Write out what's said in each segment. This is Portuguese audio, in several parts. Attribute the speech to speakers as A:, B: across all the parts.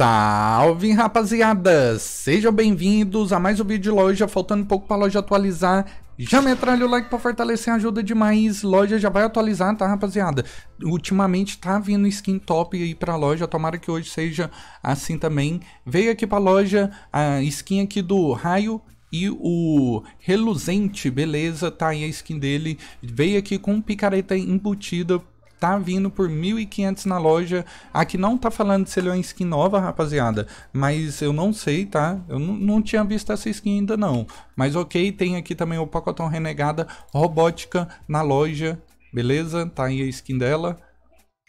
A: Salve rapaziada! Sejam bem-vindos a mais um vídeo de loja, faltando um pouco para loja atualizar. Já metralha o like para fortalecer, ajuda demais. Loja já vai atualizar, tá rapaziada? Ultimamente tá vindo skin top aí pra loja, tomara que hoje seja assim também. Veio aqui pra loja a skin aqui do Raio e o reluzente, beleza, tá aí a skin dele, veio aqui com picareta embutida tá vindo por 1.500 na loja. Aqui não tá falando se ele é uma skin nova, rapaziada. Mas eu não sei, tá? Eu não tinha visto essa skin ainda não. Mas ok, tem aqui também o pacotão renegada robótica na loja. Beleza? Tá aí a skin dela.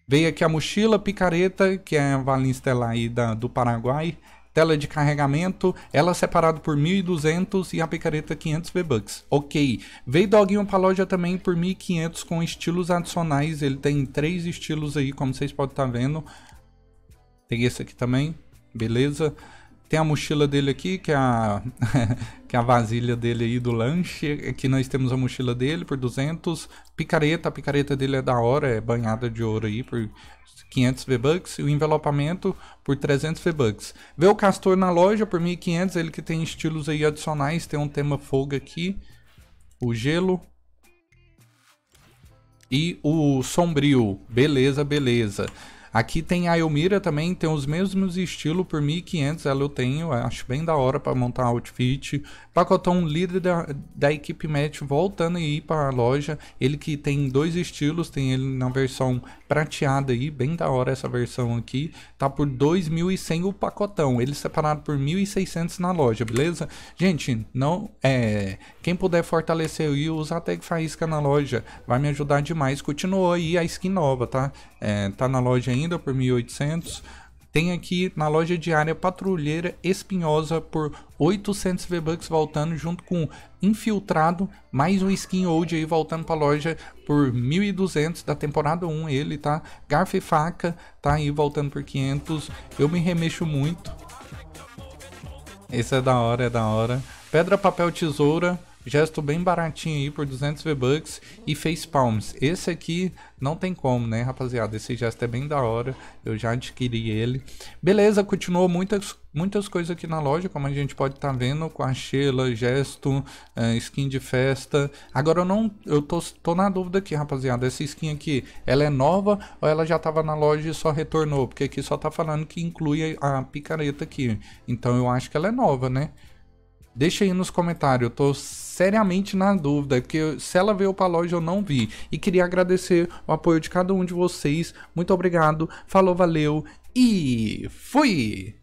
A: Veio aqui a mochila picareta, que é a Valinha Estelar aí da, do Paraguai tela de carregamento, ela separado por 1.200 e a picareta 500 V-Bucks. Ok, veio doguinho pra loja também por 1.500 com estilos adicionais, ele tem três estilos aí, como vocês podem estar tá vendo. Tem esse aqui também, beleza? Tem a mochila dele aqui, que é a, que é a vasilha dele aí do lanche. Aqui nós temos a mochila dele por 200. Picareta, a picareta dele é da hora, é banhada de ouro aí por 500 V-Bucks. E o envelopamento por 300 V-Bucks. Vê o castor na loja por 1500, ele que tem estilos aí adicionais. Tem um tema fogo aqui, o gelo. E o sombrio, beleza, beleza. Aqui tem a Elmira também, tem os mesmos estilos por 1.500, ela eu tenho, acho bem da hora para montar outfit. Pacotão, líder da, da equipe Match, voltando aí para a loja, ele que tem dois estilos, tem ele na versão prateada aí, bem da hora essa versão aqui, tá por 2.100 o pacotão, ele separado por 1.600 na loja, beleza? Gente, não é, quem puder fortalecer e usar a tag faísca na loja, vai me ajudar demais. Continuou aí a skin nova, tá? É, tá na loja ainda por 1.800 tem aqui na loja diária Patrulheira Espinhosa por 800 V-Bucks voltando junto com Infiltrado, mais um skin old aí voltando para a loja por 1.200 da temporada 1 ele, tá? Garfo e faca tá aí voltando por 500. Eu me remexo muito. Esse é da hora, é da hora. Pedra, papel, tesoura Gesto bem baratinho aí por 200 V-Bucks e Face Palms. Esse aqui não tem como, né, rapaziada? Esse gesto é bem da hora. Eu já adquiri ele. Beleza, continuou muitas, muitas coisas aqui na loja, como a gente pode estar tá vendo. Com a Sheila, gesto, eh, skin de festa. Agora eu não... Eu tô, tô na dúvida aqui, rapaziada. Essa skin aqui, ela é nova ou ela já tava na loja e só retornou? Porque aqui só tá falando que inclui a picareta aqui. Então eu acho que ela é nova, né? Deixa aí nos comentários, eu tô seriamente na dúvida, porque se ela veio pra loja eu não vi. E queria agradecer o apoio de cada um de vocês. Muito obrigado, falou, valeu e fui!